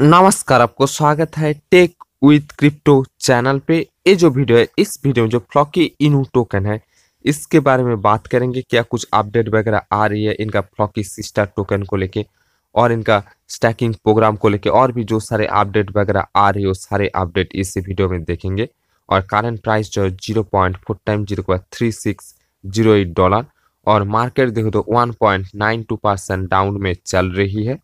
नमस्कार आपको स्वागत है टेक विथ क्रिप्टो चैनल पे ये जो वीडियो है इस वीडियो में जो फ्लॉकी इनो टोकन है इसके बारे में बात करेंगे क्या कुछ अपडेट वगैरह आ रही है इनका फ्लॉकी सिस्टर टोकन को लेके और इनका स्टैकिंग प्रोग्राम को लेके और भी जो सारे अपडेट वगैरह आ रही है वो सारे अपडेट इस वीडियो में देखेंगे और कारंट प्राइस जो है zero point four time zero point three six zero eight dollar और मार्केट देखो तो one point nine two percent down में चल रही है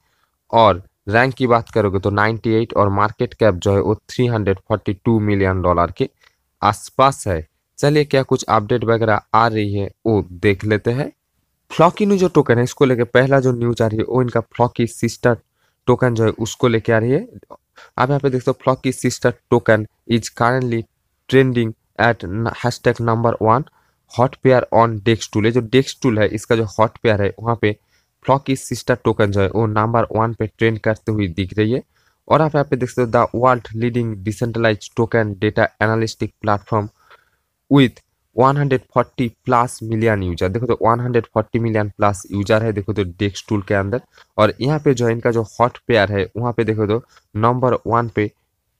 और रैंक की बात करोगे तो 98 और मार्केट कैप जो है वो 342 मिलियन डॉलर के आसपास है चलिए क्या कुछ अपडेट वगैरह आ रही है वो देख लेते हैं फ्लॉकिनो जो टोकन है इसको लेकर पहला जो न्यूज आ रही है वो इनका फ्लॉकी सिस्टर टोकन जो है उसको लेके आ रही है आप यहाँ पे देख सकते हो Floki sister token is currently trending at hash number one hot pair on डेस्क टूल है जो डेस्क टूल है इसका जो हॉट पेयर है वहाँ पे फ्लॉक की सिस्टर टोकन जो है वो नंबर वन पे ट्रेंड करते हुए दिख रही है और आप यहाँ पे देख सकते हो the world leading decentralize token data analytics platform with 140 plus million user देखो तो 140 मिलियन प्लस यूजर है देखो तो डेक्स टूल के अंदर और यहाँ पे जो इनका जो हॉट पेयर है वहाँ पे देखो तो नंबर वन पे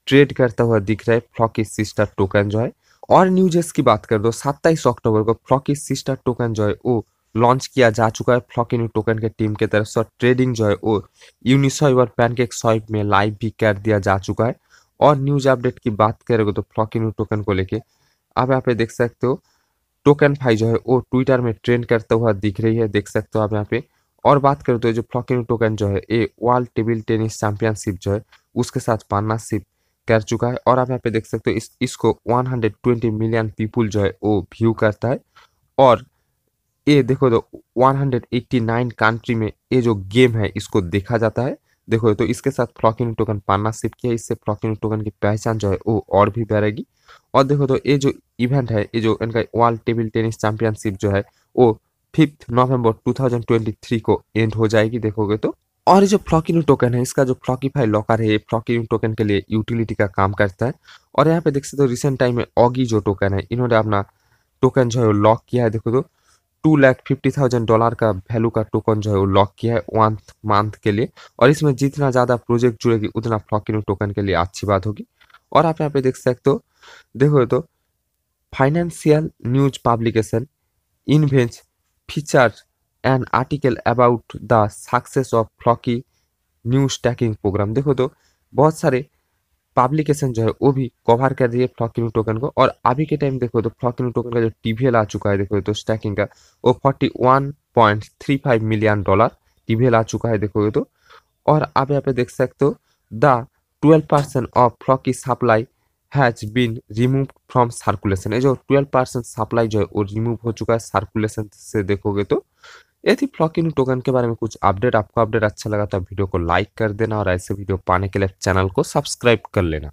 ट्रेड करता हुआ दिख रहा है फ्लॉकी सिस्टर टोकन जो है और न्यूजेस की बात कर दो 27 अक्टूबर को फ्लॉकी सिस्टर टोकन जो है वो लॉन्च किया जा चुका है फ्लॉक इन टोकन के टीम के तरफ से और ट्रेडिंग जो है वो यूनिसॉइव और पैनकेक सॉइव में लाइव भी कर दिया जा चुका है और न्यूज अपडेट की बात करेगा तो फ्लॉक इन टोकन को लेके आप यहाँ पे देख सकते हो टोकन फाइव जो है वो ट्विटर में ट्रेंड करता हुआ दिख रही है देख सकते हो आप यहाँ पे और बात करें तो जो फ्लॉक इन टोकन जो है ये वर्ल्ड टेबल टेनिस चैंपियनशिप जो है उसके साथ पार्टनरशिप कर चुका है और आप यहाँ पे देख सकते हो इस इसको वन मिलियन पीपुल जो है वो व्यू करता है और ये देखो तो 189 कंट्री में ये जो गेम है इसको देखा जाता है देखो तो इसके साथ फ्लॉकिंग टोकन पार्टनरशिप किया इससे फ्लॉकिंग टोकन की पहचान जो है वो और भी बढ़ेगी और देखो तो ये जो इवेंट है ये जो इनका वर्ल्ड टेबल टेनिस चैंपियनशिप जो है वो फिफ्थ नवंबर 2023 को एंड हो जाएगी देखोगे तो और ये जो फ्लॉकिन्यू टोकन है इसका जो फ्लॉकीफाई लॉकर है ये फ्लॉकिन्यू टोकन के लिए यूटिलिटी का काम करता है और यहाँ पे देख सकते हो तो रिसेंट टाइम में ऑगी जो टोकन है इन्होंने अपना टोकन जो है लॉक किया है देखो तो two lakh fifty thousand dollar का वैल्यू का टोकन जो है वो लॉक किया है वन मंथ के लिए और इसमें जितना ज़्यादा प्रोजेक्ट जुड़ेगी उतना फ्लॉकिनो टोकन के लिए अच्छी बात होगी और आप यहाँ पे देख सकते हो देखो तो financial news publication invent feature and article about the success of Floki news taking program देखो तो बहुत सारे पब्लिकेशन जो है वो भी कवर कर रही है फ्लॉकिनू टोकन को और अभी के टाइम देखो तो फ्लॉकिनू टोकन का जो टीवीएल आ चुका है देखो तो स्टैकिंग का वो फोर्टी मिलियन डॉलर टीवीएल आ चुका है देखोगे तो और आप यहाँ पे देख सकते हो the twelve percent of Floki supply has been remove from circulation ये जो ट्वेल्व परसेंट सप्लाई जो है वो रिमूव हो चुका है सर्कुलेशन से देखोगे तो यदि फ्लॉकिन टोकन के बारे में कुछ अपडेट आपको अपडेट अच्छा लगा तो वीडियो को लाइक कर देना और ऐसे वीडियो पाने के लिए चैनल को सब्सक्राइब कर लेना